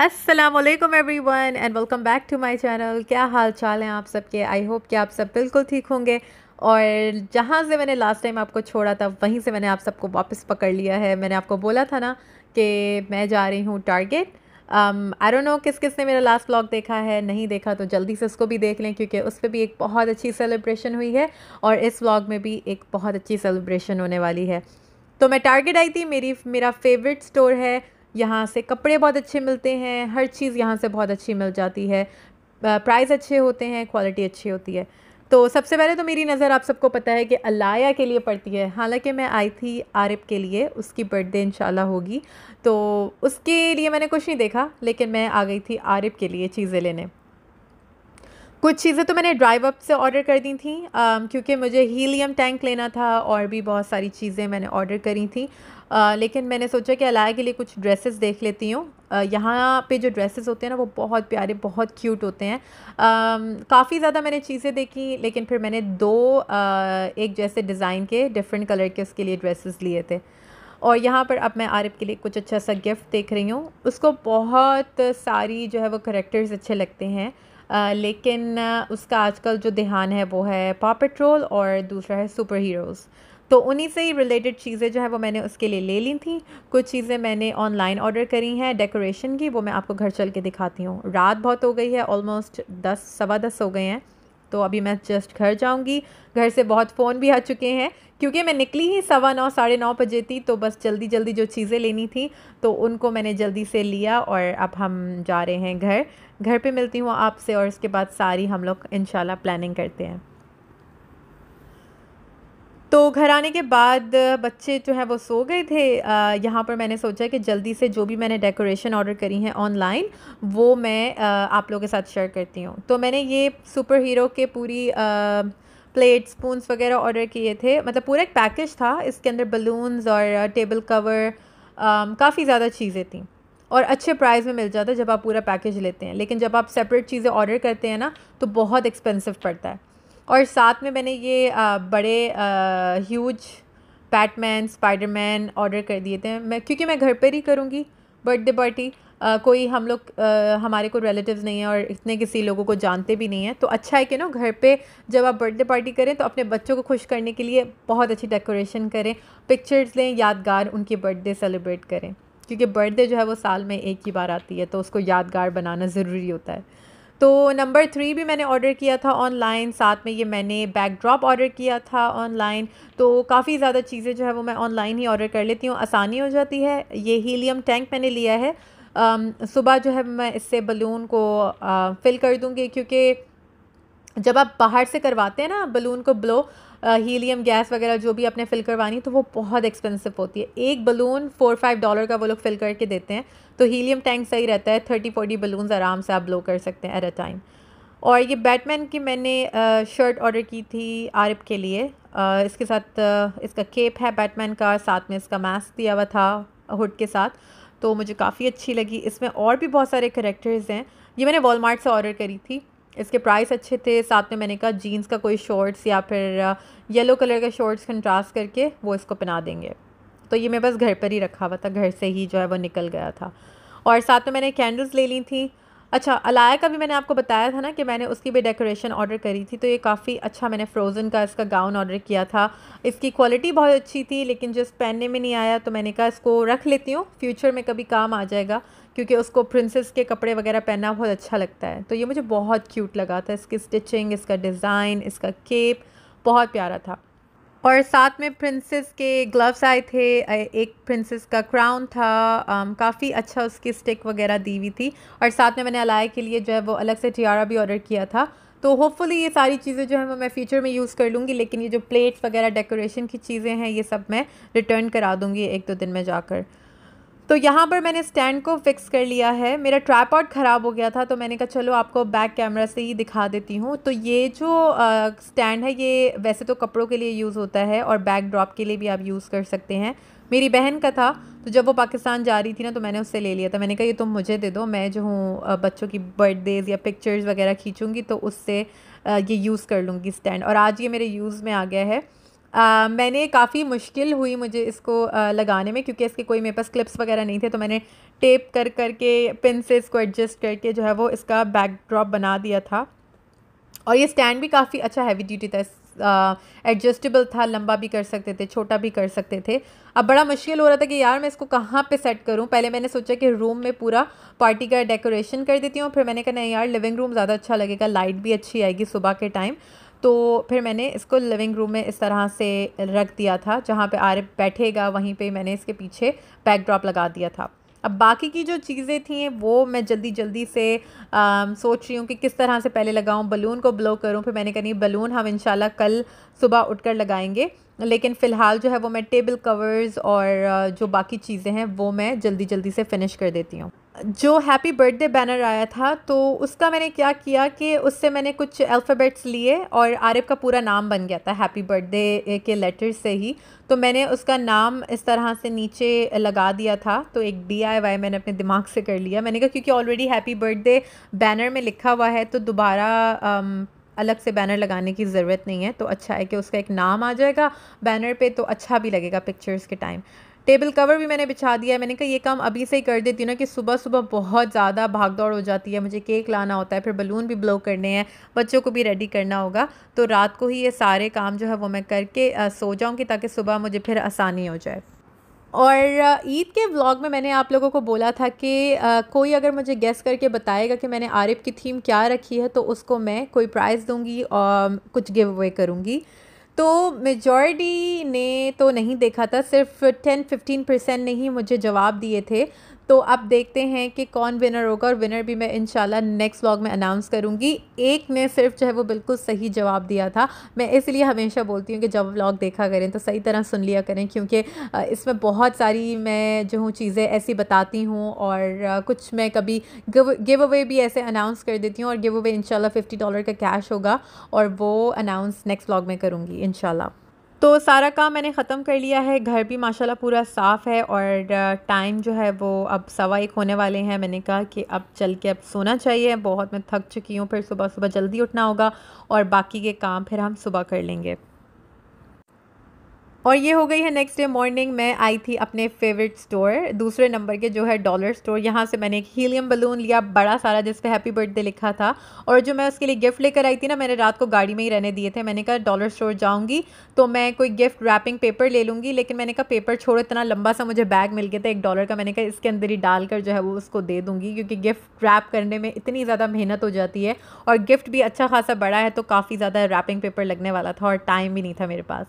Aslam every one and welcome back to my channel क्या हाल चाल हैं आप सबके आई होप कि आप सब बिल्कुल ठीक होंगे और जहाँ से मैंने लास्ट टाइम आपको छोड़ा था वहीं से मैंने आप सबको वापस पकड़ लिया है मैंने आपको बोला था ना कि मैं जा रही हूँ टारगेट आई डोंट नो किस किस ने मेरा लास्ट ब्लॉग देखा है नहीं देखा तो जल्दी से उसको भी देख लें क्योंकि उस पर भी एक बहुत अच्छी सेलिब्रेशन हुई है और इस ब्लॉग में भी एक बहुत अच्छी सेलिब्रेशन होने वाली है तो मैं टारगेट आई थी मेरी मेरा फेवरेट स्टोर है यहाँ से कपड़े बहुत अच्छे मिलते हैं हर चीज़ यहाँ से बहुत अच्छी मिल जाती है प्राइस अच्छे होते हैं क्वालिटी अच्छी होती है तो सबसे पहले तो मेरी नज़र आप सबको पता है कि अलाया के लिए पड़ती है हालांकि मैं आई थी आरिफ के लिए उसकी बर्थडे इंशाल्लाह होगी तो उसके लिए मैंने कुछ नहीं देखा लेकिन मैं आ गई थी आरिफ के लिए चीज़ें लेने कुछ चीज़ें तो मैंने ड्राइव अप से ऑर्डर कर दी थी क्योंकि मुझे हीलियम टैंक लेना था और भी बहुत सारी चीज़ें मैंने ऑर्डर करी थी आ, लेकिन मैंने सोचा कि अलाया के लिए कुछ ड्रेसेस देख लेती हूँ यहाँ पे जो ड्रेसेस होते हैं ना वो बहुत प्यारे बहुत क्यूट होते हैं काफ़ी ज़्यादा मैंने चीज़ें देखी लेकिन फिर मैंने दो आ, एक जैसे डिज़ाइन के डिफरेंट कलर के उसके लिए ड्रेसेस लिए थे और यहाँ पर अब मैं आरिफ के लिए कुछ अच्छा सा गिफ्ट देख रही हूँ उसको बहुत सारी जो है वो करेक्टर्स अच्छे लगते हैं आ, लेकिन उसका आजकल जो ध्यान है वो है पापेट्रोल और दूसरा है सुपर हीरोज़ तो उन्हीं से ही रिलेटेड चीज़ें जो है वो मैंने उसके लिए ले ली थी कुछ चीज़ें मैंने ऑनलाइन ऑर्डर करी हैं डेकोरेशन की वो मैं आपको घर चल के दिखाती हूँ रात बहुत हो गई है ऑलमोस्ट दस सवा दस हो गए हैं तो अभी मैं जस्ट घर जाऊंगी घर से बहुत फ़ोन भी आ चुके हैं क्योंकि मैं निकली ही सवा नौ साढ़े नौ बजे थी तो बस जल्दी जल्दी जो चीज़ें लेनी थी तो उनको मैंने जल्दी से लिया और अब हम जा रहे हैं घर घर पे मिलती हूँ आपसे और उसके बाद सारी हम लोग इन प्लानिंग करते हैं तो घर आने के बाद बच्चे जो है वो सो गए थे यहाँ पर मैंने सोचा कि जल्दी से जो भी मैंने डेकोरेशन ऑर्डर करी है ऑनलाइन वो मैं आ, आप लोगों के साथ शेयर करती हूँ तो मैंने ये सुपर हीरो के पूरी आ, प्लेट स्पून्स वगैरह ऑर्डर किए थे मतलब पूरा एक पैकेज था इसके अंदर बलून्स और टेबल कवर काफ़ी ज़्यादा चीज़ें थी और अच्छे प्राइस में मिल जाता है जब आप पूरा पैकेज लेते हैं लेकिन जब आप सेपरेट चीज़ें ऑर्डर करते हैं ना तो बहुत एक्सपेंसिव पड़ता है और साथ में मैंने ये आ, बड़े ह्यूज बैटमैन स्पाइडरमैन ऑर्डर कर दिए थे मैं क्योंकि मैं घर पर ही करूँगी बर्थडे पार्टी कोई हम लोग हमारे को रिलेटिव्स नहीं है और इतने किसी लोगों को जानते भी नहीं है तो अच्छा है कि ना घर पे जब आप बर्थडे पार्टी करें तो अपने बच्चों को खुश करने के लिए बहुत अच्छी डेकोरेशन करें पिक्चर्स लें यादगार उनकी बर्थडे सेलिब्रेट करें क्योंकि बर्थडे जो है वो साल में एक ही बार आती है तो उसको यादगार बनाना ज़रूरी होता है तो नंबर थ्री भी मैंने ऑर्डर किया था ऑनलाइन साथ में ये मैंने बैकड्रॉप ऑर्डर किया था ऑनलाइन तो काफ़ी ज़्यादा चीज़ें जो है वो मैं ऑनलाइन ही ऑर्डर कर लेती हूँ आसानी हो जाती है ये हीलियम टैंक मैंने लिया है सुबह जो है मैं इससे बलून को आ, फिल कर दूँगी क्योंकि जब आप बाहर से करवाते हैं ना बलून को ब्लो हीलियम गैस वगैरह जो भी आपने फिल करवानी तो वो बहुत एक्सपेंसिव होती है एक बलून फोर फाइव डॉलर का वो लोग फिल करके देते हैं तो हीलियम टैंक सही रहता है थर्टी फोर्टी बलून्स आराम से आप ब्लो कर सकते हैं एट अ टाइम और ये बैटमैन की मैंने शर्ट ऑर्डर की थी आरिफ के लिए इसके साथ इसका केप है बैटमैन का साथ में इसका मास्क दिया हुआ था हुड के साथ तो मुझे काफ़ी अच्छी लगी इसमें और भी बहुत सारे करेक्टर्स हैं ये मैंने वॉलमार्ट से ऑर्डर करी थी इसके प्राइस अच्छे थे साथ में मैंने कहा जीन्स का कोई शॉर्ट्स या फिर येलो कलर का शॉर्ट्स कंट्रास्ट करके वो इसको पहना देंगे तो ये मैं बस घर पर ही रखा हुआ था घर से ही जो है वो निकल गया था और साथ में मैंने कैंडल्स ले ली थी अच्छा अलाया का भी मैंने आपको बताया था ना कि मैंने उसकी भी डेकोरेशन ऑर्डर करी थी तो ये काफ़ी अच्छा मैंने फ्रोज़न का इसका गाउन ऑर्डर किया था इसकी क्वालिटी बहुत अच्छी थी लेकिन जस्ट पहनने में नहीं आया तो मैंने कहा इसको रख लेती हूँ फ्यूचर में कभी काम आ जाएगा क्योंकि उसको प्रिंसेस के कपड़े वगैरह पहनना बहुत अच्छा लगता है तो ये मुझे बहुत क्यूट लगा था इसकी स्टिचिंग इसका डिज़ाइन इसका केप बहुत प्यारा था और साथ में प्रिंसेस के ग्लव्स आए थे एक प्रिंसेस का क्राउन था काफ़ी अच्छा उसकी स्टिक वगैरह दी हुई थी और साथ में मैंने अलाय के लिए जो है वो अलग से टियारा भी ऑर्डर किया था तो होपफुली ये सारी चीज़ें जो है वो मैं फ्यूचर में यूज़ कर लूँगी लेकिन ये जो प्लेट्स वगैरह डेकोरेशन की चीज़ें हैं ये सब मैं रिटर्न करा दूँगी एक दो दिन में जाकर तो यहाँ पर मैंने स्टैंड को फिक्स कर लिया है मेरा ट्रैपॉड ख़राब हो गया था तो मैंने कहा चलो आपको बैक कैमरा से ही दिखा देती हूँ तो ये जो स्टैंड है ये वैसे तो कपड़ों के लिए यूज़ होता है और बैक ड्रॉप के लिए भी आप यूज़ कर सकते हैं मेरी बहन का था तो जब वो पाकिस्तान जा रही थी ना तो मैंने उससे ले लिया था मैंने कहा ये तुम मुझे दे दो मैं जो हूँ बच्चों की बर्थडेज़ या पिक्चर्स वगैरह खींचूँगी तो उससे ये यूज़ कर लूँगी स्टैंड और आज ये मेरे यूज़ में आ गया है आ, मैंने काफ़ी मुश्किल हुई मुझे इसको आ, लगाने में क्योंकि इसके कोई मेरे पास क्लिप्स वगैरह नहीं थे तो मैंने टेप कर करके पिन से इसको एडजस्ट करके जो है वो इसका बैकड्रॉप बना दिया था और ये स्टैंड भी काफ़ी अच्छा हैवी ड्यूटी था एडजस्टेबल uh, था लंबा भी कर सकते थे छोटा भी कर सकते थे अब बड़ा मुश्किल हो रहा था कि यार मैं इसको कहाँ पे सेट करूँ पहले मैंने सोचा कि रूम में पूरा पार्टी का डेकोरेशन कर देती हूँ फिर मैंने कहा नहीं यार लिविंग रूम ज़्यादा अच्छा लगेगा लाइट भी अच्छी आएगी सुबह के टाइम तो फिर मैंने इसको लिविंग रूम में इस तरह से रख दिया था जहाँ पे आर्य बैठेगा वहीं पे मैंने इसके पीछे बैकड्रॉप लगा दिया था अब बाकी की जो चीज़ें थी वो मैं जल्दी जल्दी से आ, सोच रही हूँ कि किस तरह से पहले लगाऊँ बलून को ब्लो करूँ फिर मैंने कहा बलून हम इन कल सुबह उठकर लगाएंगे लेकिन फ़िलहाल जो है वो मैं टेबल कवर्स और जो बाकी चीज़ें हैं वो मैं जल्दी जल्दी से फ़िनिश कर देती हूँ जो हैप्पी बर्थडे बैनर आया था तो उसका मैंने क्या किया कि उससे मैंने कुछ अल्फ़ाबेट्स लिए और आरिफ का पूरा नाम बन गया था हैप्पी बर्थडे के लेटर से ही तो मैंने उसका नाम इस तरह से नीचे लगा दिया था तो एक डी आई वाई मैंने अपने दिमाग से कर लिया मैंने कहा क्योंकि ऑलरेडी हैप्पी बर्थडे बैनर में लिखा हुआ है तो दोबारा अलग से बैनर लगाने की ज़रूरत नहीं है तो अच्छा है कि उसका एक नाम आ जाएगा बैनर पे तो अच्छा भी लगेगा पिक्चर्स के टाइम टेबल कवर भी मैंने बिछा दिया है मैंने कहा ये काम अभी से ही कर देती हूँ ना कि सुबह सुबह बहुत ज़्यादा भाग दौड़ हो जाती है मुझे केक लाना होता है फिर बलून भी ब्लो करने हैं बच्चों को भी रेडी करना होगा तो रात को ही ये सारे काम जो है वो मैं करके सो जाऊँगी ताकि सुबह मुझे फिर आसानी हो जाए और ईद के व्लॉग में मैंने आप लोगों को बोला था कि आ, कोई अगर मुझे गेस करके बताएगा कि मैंने आरिफ की थीम क्या रखी है तो उसको मैं कोई प्राइज़ दूँगी और कुछ गिव अवे करूँगी तो मेजॉरिटी ने तो नहीं देखा था सिर्फ टेन फिफ्टीन परसेंट ने ही मुझे जवाब दिए थे तो अब देखते हैं कि कौन विनर होगा और विनर भी मैं इंशाल्लाह नेक्स्ट व्लॉग में अनाउंस करूँगी एक ने सिर्फ जो है वो बिल्कुल सही जवाब दिया था मैं इसलिए हमेशा बोलती हूँ कि जब व्लॉग देखा करें तो सही तरह सुन लिया करें क्योंकि इसमें बहुत सारी मैं जो हूँ चीज़ें ऐसी बताती हूँ और कुछ मैं कभी गिव अवे भी ऐसे अनाउंस कर देती हूँ और गिव अवे इंशाल्लाह फिफ्टी डॉलर का कैश होगा और वो अनाउंस नेक्स्ट व्लॉग में करूँगी इंशाल्लाह तो सारा काम मैंने ख़त्म कर लिया है घर भी माशाल्लाह पूरा साफ़ है और टाइम जो है वो अब सवा एक होने वाले हैं मैंने कहा कि अब चल के अब सोना चाहिए बहुत मैं थक चुकी हूँ फिर सुबह सुबह जल्दी उठना होगा और बाकी के काम फिर हम सुबह कर लेंगे और ये हो गई है नेक्स्ट डे मॉर्निंग मैं आई थी अपने फेवरेट स्टोर दूसरे नंबर के जो है डॉलर स्टोर यहाँ से मैंने एक हीलियम बलून लिया बड़ा सारा जिस पर हैप्पी बर्थडे लिखा था और जो मैं उसके लिए गिफ्ट लेकर आई थी ना मैंने रात को गाड़ी में ही रहने दिए थे मैंने कहा डॉलर स्टोर जाऊँगी तो मैं कोई गिफ्ट रैपिंग पेपर ले लूँगी लेकिन मैंने कहा पेपर छोड़ो इतना लंबा सा मुझे बैग मिल गया था एक डॉलर का मैंने कहा इसके अंदर ही डालकर जो है वो उसको दे दूँगी क्योंकि गिफ्ट रैप करने में इतनी ज़्यादा मेहनत हो जाती है और गिफ्ट भी अच्छा खासा बड़ा है तो काफ़ी ज़्यादा रैपिंग पेपर लगने वाला था और टाइम भी नहीं था मेरे पास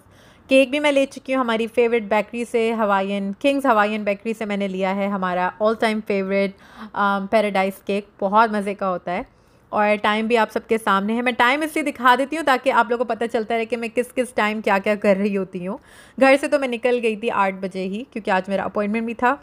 केक भी मैं ले चुकी हूँ हमारी फेवरेट बेकरी से हवाइन किंग्स हवाइन बेकरी से मैंने लिया है हमारा all time favourite paradise cake बहुत मज़े का होता है और टाइम भी आप सबके सामने है मैं टाइम इसलिए दिखा देती हूँ ताकि आप लोगों को पता चलता रहे कि मैं किस किस टाइम क्या क्या कर रही होती हूँ घर से तो मैं निकल गई थी आठ बजे ही क्योंकि आज मेरा अपॉइंटमेंट भी था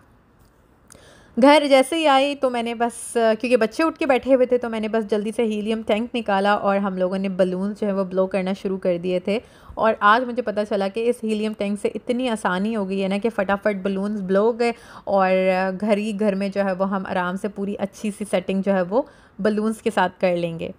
घर जैसे ही आई तो मैंने बस क्योंकि बच्चे उठ के बैठे हुए थे तो मैंने बस जल्दी से हीलियम टैंक निकाला और हम लोगों ने बलून जो है वो ब्लो करना शुरू कर दिए थे और आज मुझे पता चला कि इस हीलियम टैंक से इतनी आसानी हो गई है ना कि फटाफट बलून्स ब्लो हो गए और घर ही घर में जो है वो हम आराम से पूरी अच्छी सी सेटिंग जो है वो बलून्स के साथ कर लेंगे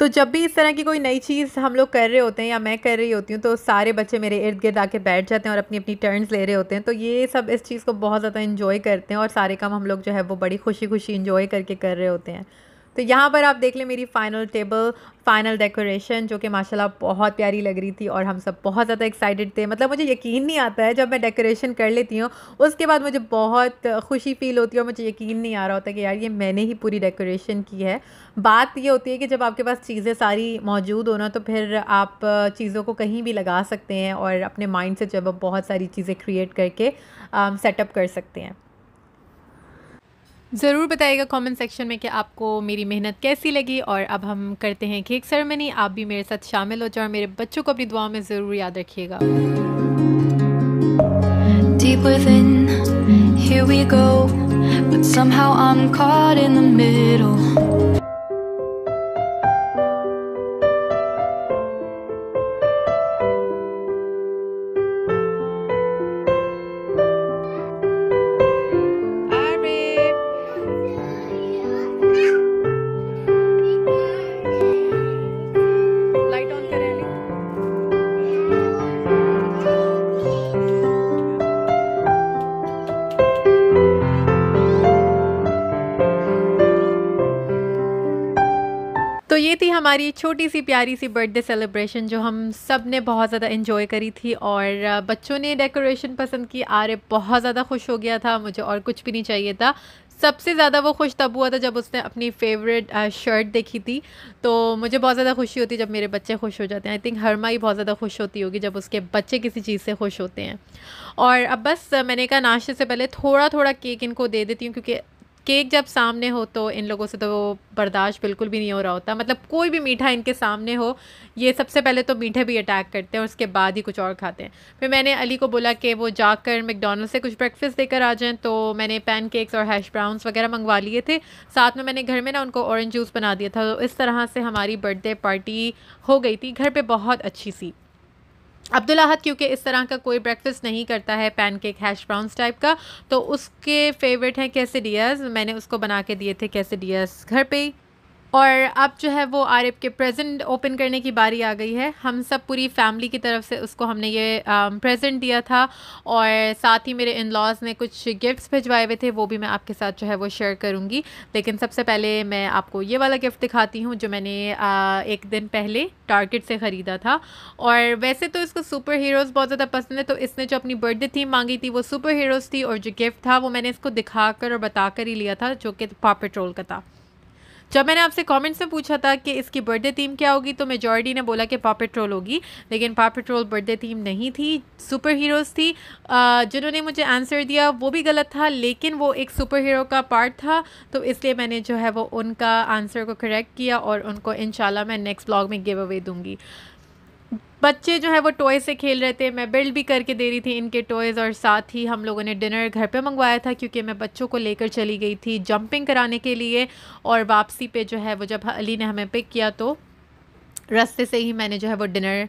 तो जब भी इस तरह की कोई नई चीज़ हम लोग कर रहे होते हैं या मैं कर रही होती हूँ तो सारे बच्चे मेरे इर्द गिर्द आके बैठ जाते हैं और अपनी अपनी टर्न्स ले रहे होते हैं तो ये सब इस चीज़ को बहुत ज़्यादा इन्जॉय करते हैं और सारे काम हम लोग जो है वो बड़ी खुशी खुशी इन्जॉय करके कर रहे होते हैं तो यहाँ पर आप देख लें मेरी फाइनल टेबल फाइनल डेकोरेशन जो कि माशाल्लाह बहुत प्यारी लग रही थी और हम सब बहुत ज़्यादा एक्साइटेड थे मतलब मुझे यकीन नहीं आता है जब मैं डेकोरेशन कर लेती हूँ उसके बाद मुझे बहुत खुशी फील होती है और मुझे यकीन नहीं आ रहा होता कि यार ये मैंने ही पूरी डेकोरेशन की है बात ये होती है कि जब आपके पास चीज़ें सारी मौजूद होना तो फिर आप चीज़ों को कहीं भी लगा सकते हैं और अपने माइंड से जब आप बहुत सारी चीज़ें क्रिएट करके सेटअप um, कर सकते हैं ज़रूर बताइएगा कमेंट सेक्शन में कि आपको मेरी मेहनत कैसी लगी और अब हम करते हैं केक सेरेमनी आप भी मेरे साथ शामिल हो जाओ और मेरे बच्चों को अपनी दुआ में ज़रूर याद रखिएगा Deep within, here we go, but somehow I'm caught in the middle. तो ये थी हमारी छोटी सी प्यारी सी बर्थडे सेलिब्रेशन जो हम सब ने बहुत ज़्यादा इन्जॉय करी थी और बच्चों ने डेकोरेशन पसंद की आर्य बहुत ज़्यादा खुश हो गया था मुझे और कुछ भी नहीं चाहिए था सबसे ज़्यादा वो खुश तब हुआ था जब उसने अपनी फेवरेट शर्ट देखी थी तो मुझे बहुत ज़्यादा खुशी होती जब मेरे बच्चे खुश हो जाते हैं आई थिंक हर माँ ही बहुत ज़्यादा खुश होती होगी जब उसके बच्चे किसी चीज़ से खुश होते हैं और अब बस मैंने कहा नाश्ते से पहले थोड़ा थोड़ा केक इनको दे देती हूँ क्योंकि केक जब सामने हो तो इन लोगों से तो वो बर्दाश्त बिल्कुल भी नहीं हो रहा होता मतलब कोई भी मीठा इनके सामने हो ये सबसे पहले तो मीठे भी अटैक करते हैं और उसके बाद ही कुछ और खाते हैं फिर मैंने अली को बोला कि वो जाकर मैकडोनल्ड से कुछ ब्रेकफास्ट देकर आ जाएँ तो मैंने पैन केक्स और हैश ब्राउन्स वगैरह मंगवा लिए थे साथ में मैंने घर में ना उनको औरेंज जूस बना दिया था तो इस तरह से हमारी बर्थडे पार्टी हो गई थी घर पर बहुत अच्छी सी अब्दुल अहद क्योंकि इस तरह का कोई ब्रेकफास्ट नहीं करता है पैनकेक हैश ब्राउन्स टाइप का तो उसके फेवरेट हैं कैसे मैंने उसको बना के दिए थे कैसे घर पे और अब जो है वो आरिफ के प्रेजेंट ओपन करने की बारी आ गई है हम सब पूरी फैमिली की तरफ से उसको हमने ये प्रेजेंट um, दिया था और साथ ही मेरे इन लॉज ने कुछ गिफ्ट्स भिजवाए हुए थे वो भी मैं आपके साथ जो है वो शेयर करूँगी लेकिन सबसे पहले मैं आपको ये वाला गिफ्ट दिखाती हूँ जो मैंने एक दिन पहले टारगेट से ख़रीदा था और वैसे तो इसको सुपर हीरोज़ बहुत ज़्यादा पसंद है तो इसने जो अपनी बर्थडे थीम मांगी थी वो सुपर हीरोज़ थी और जो गिफ्ट था वो मैंने इसको दिखा कर और बता कर ही लिया था जो कि पापेट्रोल का था जब मैंने आपसे कमेंट्स में पूछा था कि इसकी बर्थडे थीम क्या होगी तो मेजॉरिटी ने बोला कि पाव पेट्रोल होगी लेकिन पाव पेट्रोल बर्थडे थीम नहीं थी सुपर हीरोज़ थी जिन्होंने मुझे आंसर दिया वो भी गलत था लेकिन वो एक सुपर हीरो का पार्ट था तो इसलिए मैंने जो है वो उनका आंसर को करेक्ट किया और उनको इन मैं नेक्स्ट ब्लॉग में गिव अवे दूँगी बच्चे जो है वो टॉय से खेल रहे थे मैं बिल्ड भी करके दे रही थी इनके टॉयज़ और साथ ही हम लोगों ने डिनर घर पे मंगवाया था क्योंकि मैं बच्चों को लेकर चली गई थी जंपिंग कराने के लिए और वापसी पे जो है वो जब अली ने हमें पिक किया तो रास्ते से ही मैंने जो है वो डिनर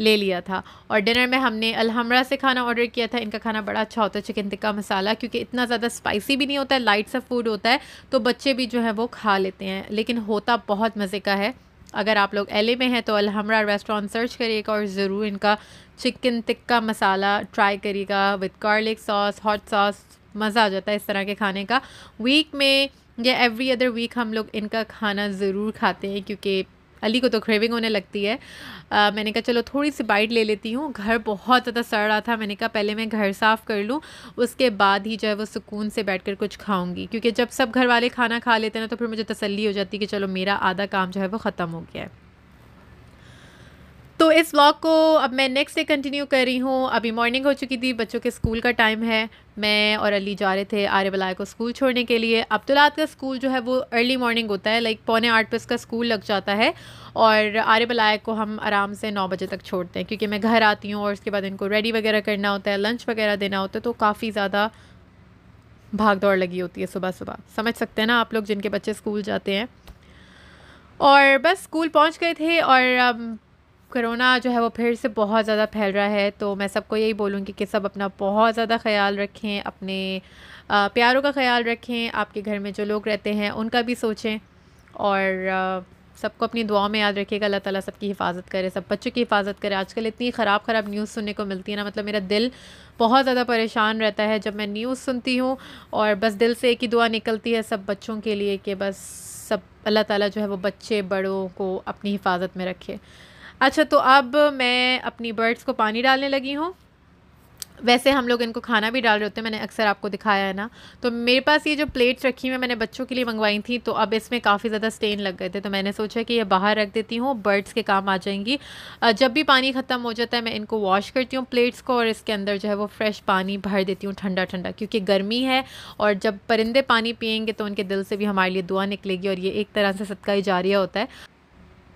ले लिया था और डिनर में हमने अलहमरा से खाना ऑर्डर किया था इनका खाना बड़ा अच्छा होता है चिकन टिक्का मसाला क्योंकि इतना ज़्यादा स्पाइसी भी नहीं होता है लाइट सा फूड होता है तो बच्चे भी जो है वो खा लेते हैं लेकिन होता बहुत मज़े का है अगर आप लोग एल में हैं तो अलहमरा रेस्टोरेंट सर्च करिएगा और ज़रूर इनका चिकन टिक्का मसाला ट्राई करिएगा with garlic sauce hot sauce मज़ा आ जाता है इस तरह के खाने का वीक में या एवरी अदर वीक हम लोग इनका खाना ज़रूर खाते हैं क्योंकि अली को तो क्रेविंग होने लगती है आ, मैंने कहा चलो थोड़ी सी बाइट ले लेती हूँ घर बहुत ज़्यादा सड़ रहा था मैंने कहा पहले मैं घर साफ़ कर लूँ उसके बाद ही जो है वो सुकून से बैठ कर कुछ खाऊँगी क्योंकि जब सब घर वाले खाना खा लेते हैं ना तो फिर मुझे तसली हो जाती है कि चलो मेरा आधा काम जो है वो ख़त्म हो गया है तो इस ब्लॉग को अब मैं नेक्स्ट डे कंटिन्यू कर रही हूँ अभी मॉर्निंग हो चुकी थी बच्चों के स्कूल का टाइम है मैं और अली जा रहे थे आर्य बलाय को स्कूल छोड़ने के लिए रात का स्कूल जो है वो अर्ली मॉर्निंग होता है लाइक पौने आठ पे उसका स्कूल लग जाता है और आर्य बलाय को हम आराम से नौ बजे तक छोड़ते हैं क्योंकि मैं घर आती हूँ और उसके बाद इनको रेडी वगैरह करना होता है लंच वगैरह देना होता है तो काफ़ी ज़्यादा भाग दौड़ लगी होती है सुबह सुबह समझ सकते हैं ना आप लोग जिनके बच्चे स्कूल जाते हैं और बस स्कूल पहुंच गए थे और um, कोरोना जो है वो फिर से बहुत ज़्यादा फैल रहा है तो मैं सबको यही बोलूँगी कि सब अपना बहुत ज़्यादा ख्याल रखें अपने प्यारों का ख्याल रखें आपके घर में जो लोग रहते हैं उनका भी सोचें और सबको अपनी दुआ में याद रखिएगा अल्लाह ताला सबकी हिफाजत करे सब बच्चों की हिफाजत करे आजकल इतनी ख़राब ख़राब न्यूज़ सुनने को मिलती है ना मतलब मेरा दिल बहुत ज़्यादा परेशान रहता है जब मैं न्यूज़ सुनती हूँ और बस दिल से एक ही दुआ निकलती है सब बच्चों के लिए कि बस सब अल्लाह ताला जो है वो बच्चे बड़ों को अपनी हिफाजत में रखे अच्छा तो अब मैं अपनी बर्ड्स को पानी डालने लगी हूँ वैसे हम लोग इनको खाना भी डाल रहे होते हैं मैंने अक्सर आपको दिखाया है ना तो मेरे पास ये जो प्लेट्स रखी हुई मैंने बच्चों के लिए मंगवाई थी तो अब इसमें काफ़ी ज़्यादा स्टेन लग गए थे तो मैंने सोचा कि ये बाहर रख देती हूँ बर्ड्स के काम आ जाएंगी जब भी पानी ख़त्म हो जाता है मैं इनको वॉश करती हूँ प्लेट्स को और इसके अंदर जो है वो फ्रेश पानी भर देती हूँ ठंडा ठंडा क्योंकि गर्मी है और जब परिंदे पानी पियेंगे तो उनके दिल से भी हमारे लिए दुआ निकलेगी और ये एक तरह से सदका ही जारिया होता है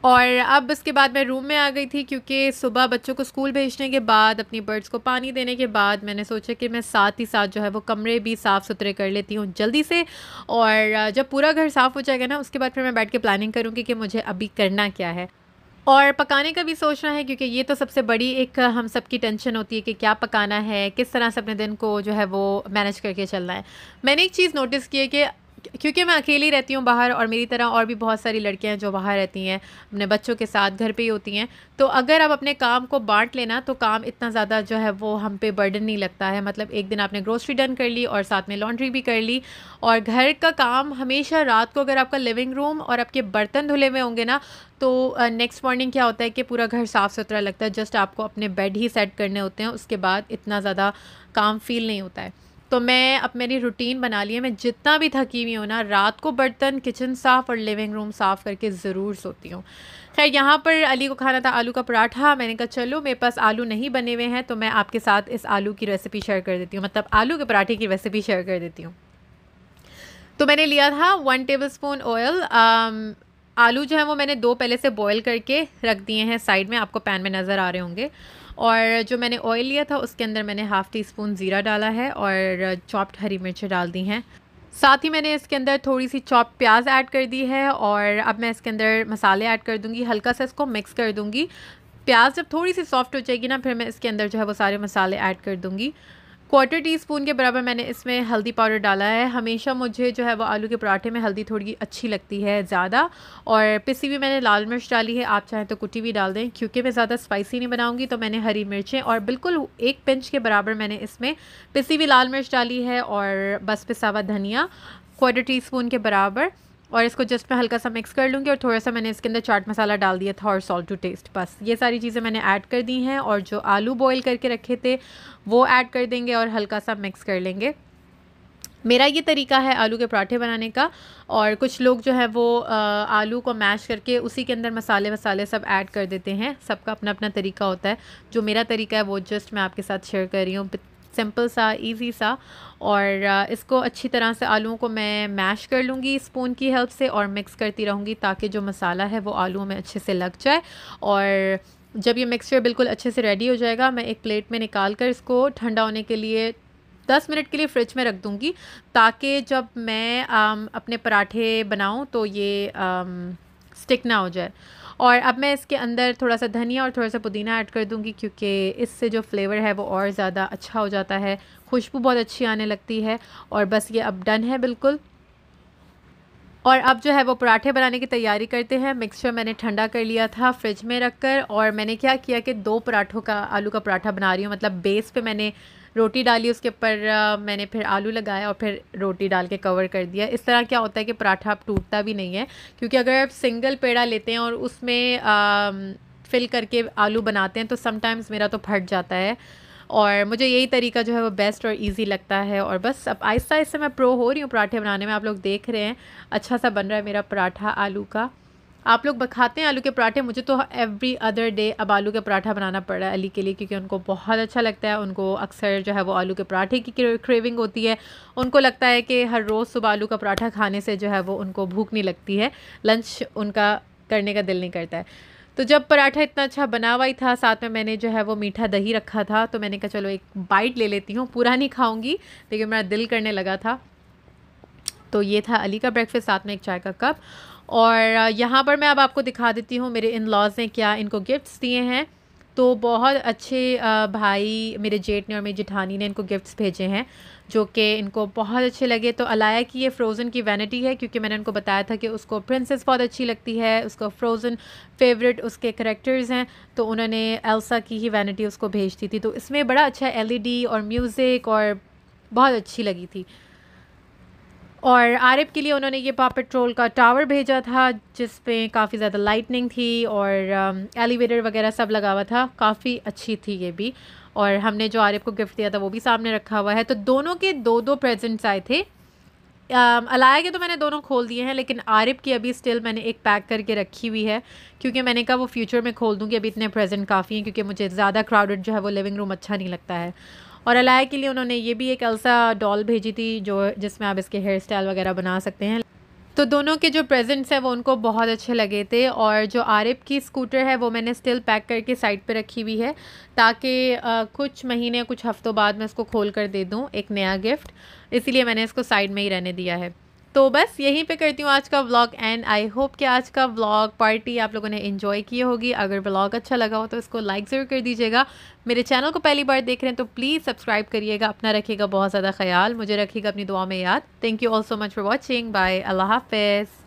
और अब इसके बाद मैं रूम में आ गई थी क्योंकि सुबह बच्चों को स्कूल भेजने के बाद अपनी बर्ड्स को पानी देने के बाद मैंने सोचा कि मैं साथ ही साथ जो है वो कमरे भी साफ़ सुथरे कर लेती हूँ जल्दी से और जब पूरा घर साफ़ हो जाएगा ना उसके बाद फिर मैं बैठ के प्लानिंग करूँगी कि मुझे अभी करना क्या है और पकाने का भी सोचना है क्योंकि ये तो सबसे बड़ी एक हम सब की टेंशन होती है कि क्या पकाना है किस तरह से अपने दिन को जो है वो मैनेज करके चलना है मैंने एक चीज़ नोटिस की है कि क्योंकि मैं अकेली रहती हूँ बाहर और मेरी तरह और भी बहुत सारी लड़कियाँ हैं जो बाहर रहती हैं अपने बच्चों के साथ घर पे ही होती हैं तो अगर आप अपने काम को बांट लेना तो काम इतना ज़्यादा जो है वो हम पे बर्डन नहीं लगता है मतलब एक दिन आपने ग्रोसरी डन कर ली और साथ में लॉन्ड्री भी कर ली और घर का काम हमेशा रात को अगर आपका लिविंग रूम और आपके बर्तन धुले हुए होंगे ना तो नेक्स्ट मॉर्निंग क्या होता है कि पूरा घर साफ़ सुथरा लगता है जस्ट आपको अपने बेड ही सेट करने होते हैं उसके बाद इतना ज़्यादा काम फील नहीं होता है तो मैं अब मेरी रूटीन बना ली है मैं जितना भी थकी हुई हूँ ना रात को बर्तन किचन साफ़ और लिविंग रूम साफ़ करके ज़रूर सोती हूँ खैर यहाँ पर अली को खाना था आलू का पराठा मैंने कहा चलो मेरे पास आलू नहीं बने हुए हैं तो मैं आपके साथ इस आलू की रेसिपी शेयर कर देती हूँ मतलब आलू के पराठे की रेसिपी शेयर कर देती हूँ तो मैंने लिया था वन टेबल स्पून ऑयल आलू जो है वो मैंने दो पहले से बॉईल करके रख दिए हैं साइड में आपको पैन में नज़र आ रहे होंगे और जो मैंने ऑयल लिया था उसके अंदर मैंने हाफ़ टी स्पून ज़ीरा डाला है और चॉप्ड हरी मिर्चें डाल दी हैं साथ ही मैंने इसके अंदर थोड़ी सी चॉप प्याज ऐड कर दी है और अब मैं इसके अंदर मसाले ऐड कर दूँगी हल्का सा इसको मिक्स कर दूँगी प्याज जब थोड़ी सी सॉफ्ट हो जाएगी ना फिर मैं इसके अंदर जो है वो सारे मसाले ऐड कर दूँगी क्वार्टर टी स्पून के बराबर मैंने इसमें हल्दी पाउडर डाला है हमेशा मुझे जो है वो आलू के पराठे में हल्दी थोड़ी अच्छी लगती है ज़्यादा और पिसी भी मैंने लाल मिर्च डाली है आप चाहें तो कुटी भी डाल दें क्योंकि मैं ज़्यादा स्पाइसी नहीं बनाऊंगी तो मैंने हरी मिर्चें और बिल्कुल एक पिंच के बराबर मैंने इसमें पिसी भी लाल मिर्च डाली है और बस पिसावा धनिया क्वार्टर टी स्पून के बराबर और इसको जस्ट मैं हल्का सा मिक्स कर लूँगी और थोड़ा सा मैंने इसके अंदर चाट मसाला डाल दिया था और सॉल्ट टू टेस्ट बस ये सारी चीज़ें मैंने ऐड कर दी हैं और जो आलू बॉईल करके रखे थे वो ऐड कर देंगे और हल्का सा मिक्स कर लेंगे मेरा ये तरीका है आलू के पराठे बनाने का और कुछ लोग जो है वो आलू को मैश करके उसी के अंदर मसाले वसाले सब ऐड कर देते हैं सबका अपना अपना तरीका होता है जो मेरा तरीका है वो जस्ट मैं आपके साथ शेयर कर रही हूँ सिंपल सा इजी सा और इसको अच्छी तरह से आलूओं को मैं मैश कर लूँगी स्पून की हेल्प से और मिक्स करती रहूँगी ताकि जो मसाला है वो आलूओं में अच्छे से लग जाए और जब ये मिक्सचर बिल्कुल अच्छे से रेडी हो जाएगा मैं एक प्लेट में निकाल कर इसको ठंडा होने के लिए दस मिनट के लिए फ्रिज में रख दूँगी ताकि जब मैं आम, अपने पराठे बनाऊँ तो ये आम, स्टिक ना हो जाए और अब मैं इसके अंदर थोड़ा सा धनिया और थोड़ा सा पुदीना ऐड कर दूँगी क्योंकि इससे जो फ्लेवर है वो और ज़्यादा अच्छा हो जाता है खुशबू बहुत अच्छी आने लगती है और बस ये अब डन है बिल्कुल और अब जो है वो पराठे बनाने की तैयारी करते हैं मिक्सचर मैंने ठंडा कर लिया था फ्रिज में रख कर और मैंने क्या किया कि दो पराठों का आलू का पराठा बना रही हूँ मतलब बेस पे मैंने रोटी डाली उसके ऊपर मैंने फिर आलू लगाया और फिर रोटी डाल के कवर कर दिया इस तरह क्या होता है कि पराठा अब टूटता भी नहीं है क्योंकि अगर आप सिंगल पेड़ा लेते हैं और उसमें आ, फिल करके आलू बनाते हैं तो समटाइम्स मेरा तो फट जाता है और मुझे यही तरीका जो है वो बेस्ट और इजी लगता है और बस अब आहिस्ता आहिस्ता मैं प्रो हो रही हूँ पराठे बनाने में आप लोग देख रहे हैं अच्छा सा बन रहा है मेरा पराठा आलू का आप लोग बखाते हैं आलू के पराठे मुझे तो एवरी अदर डे अब आलू का पराठा बनाना पड़ रहा है अली के लिए क्योंकि उनको बहुत अच्छा लगता है उनको अक्सर जो है वो आलू के पराठे की क्रेविंग होती है उनको लगता है कि हर रोज़ सुबह आलू का पराठा खाने से जो है वो उनको भूख नहीं लगती है लंच उनका करने का दिल नहीं करता है तो जब पराठा इतना अच्छा बना हुआ ही था साथ में मैंने जो है वो मीठा दही रखा था तो मैंने कहा चलो एक बाइट ले लेती हूँ पूरा नहीं खाऊंगी लेकिन मेरा दिल करने लगा था तो ये था अली का ब्रेकफास्ट साथ में एक चाय का कप और यहाँ पर मैं अब आपको दिखा देती हूँ मेरे इन लॉज़ ने क्या इनको गिफ्ट्स दिए हैं तो बहुत अच्छे भाई मेरे जेठ ने और मेरी जेठानी ने इनको गिफ्ट्स भेजे हैं जो कि इनको बहुत अच्छे लगे तो अलाया की ये फ्रोज़न की वैनिटी है क्योंकि मैंने उनको बताया था कि उसको प्रिंसेस बहुत अच्छी लगती है उसको फ्रोज़न फेवरेट उसके करेक्टर्स हैं तो उन्होंने एल्सा की ही वैनिटी उसको भेज दी थी तो इसमें बड़ा अच्छा एलईडी e और म्यूज़िक और बहुत अच्छी लगी थी और आरिफ के लिए उन्होंने ये पा पेट्रोल का टावर भेजा था जिस काफ़ी ज़्यादा लाइटनिंग थी और एलिवेटर वगैरह सब लगा हुआ था काफ़ी अच्छी थी ये भी और हमने जो आरिफ को गिफ्ट दिया था वो भी सामने रखा हुआ है तो दोनों के दो दो प्रेजेंट्स आए थे अलाया के तो मैंने दोनों खोल दिए हैं लेकिन आरिफ की अभी स्टिल मैंने एक पैक करके रखी हुई है क्योंकि मैंने कहा वो फ्यूचर में खोल दूँगी अभी इतने प्रेजेंट काफ़ी हैं क्योंकि मुझे ज़्यादा क्राउडेड जो है वो लिविंग रूम अच्छा नहीं लगता है और अलाय के लिए उन्होंने ये भी एक अल्सा डॉल भेजी थी जो जिसमें आप इसके हेयर स्टाइल वगैरह बना सकते हैं तो दोनों के जो प्रेजेंट्स हैं वो उनको बहुत अच्छे लगे थे और जो आरिफ की स्कूटर है वो मैंने स्टिल पैक करके साइड पे रखी हुई है ताकि कुछ महीने कुछ हफ्तों बाद मैं इसको खोल कर दे दूँ एक नया गिफ्ट इसीलिए मैंने इसको साइड में ही रहने दिया है तो बस यहीं पे करती हूँ आज का व्लॉग एंड आई होप कि आज का व्लॉग पार्टी आप लोगों ने इन्जॉय की होगी अगर व्लॉग अच्छा लगा हो तो इसको लाइक ज़रूर कर दीजिएगा मेरे चैनल को पहली बार देख रहे हैं तो प्लीज़ सब्सक्राइब करिएगा अपना रखिएगा बहुत ज़्यादा ख्याल मुझे रखिएगा अपनी दुआ में याद thank you all so much for watching bye अल्लाह हाफिज़